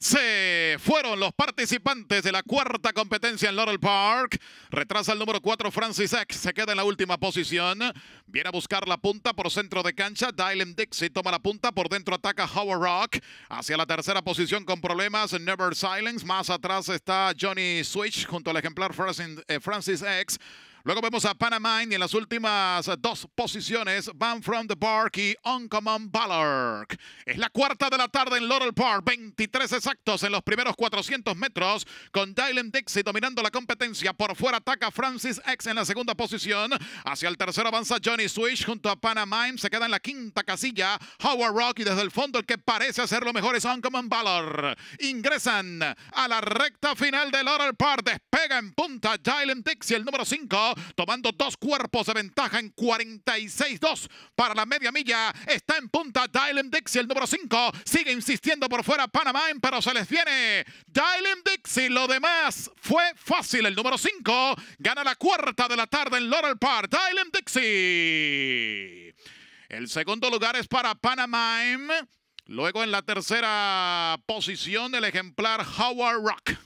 Se fueron los participantes de la cuarta competencia en Laurel Park. Retrasa el número 4 Francis X, se queda en la última posición. Viene a buscar la punta por centro de cancha. Dylan Dixie toma la punta, por dentro ataca Howard Rock. Hacia la tercera posición con problemas, Never Silence. Más atrás está Johnny Switch junto al ejemplar Francis X. Eh, Luego vemos a Panamá y en las últimas dos posiciones van from the Park y Uncommon Valor. Es la cuarta de la tarde en Laurel Park, 23 exactos en los primeros 400 metros con Dylan Dixie dominando la competencia. Por fuera ataca Francis X en la segunda posición. Hacia el tercero avanza Johnny Swish junto a Panamá. Se queda en la quinta casilla Howard Rock y desde el fondo el que parece hacer lo mejor es Uncommon Valor. Ingresan a la recta final de Laurel Park. Despega en punta Dylan Dixie, el número 5 tomando dos cuerpos de ventaja en 46-2 para la media milla. Está en punta Dylan Dixie, el número 5. Sigue insistiendo por fuera Panamá, pero se les viene Dylan Dixie. Lo demás fue fácil. El número 5 gana la cuarta de la tarde en Laurel Park. Dylan Dixie. El segundo lugar es para Panamá. Em, luego en la tercera posición el ejemplar Howard Rock.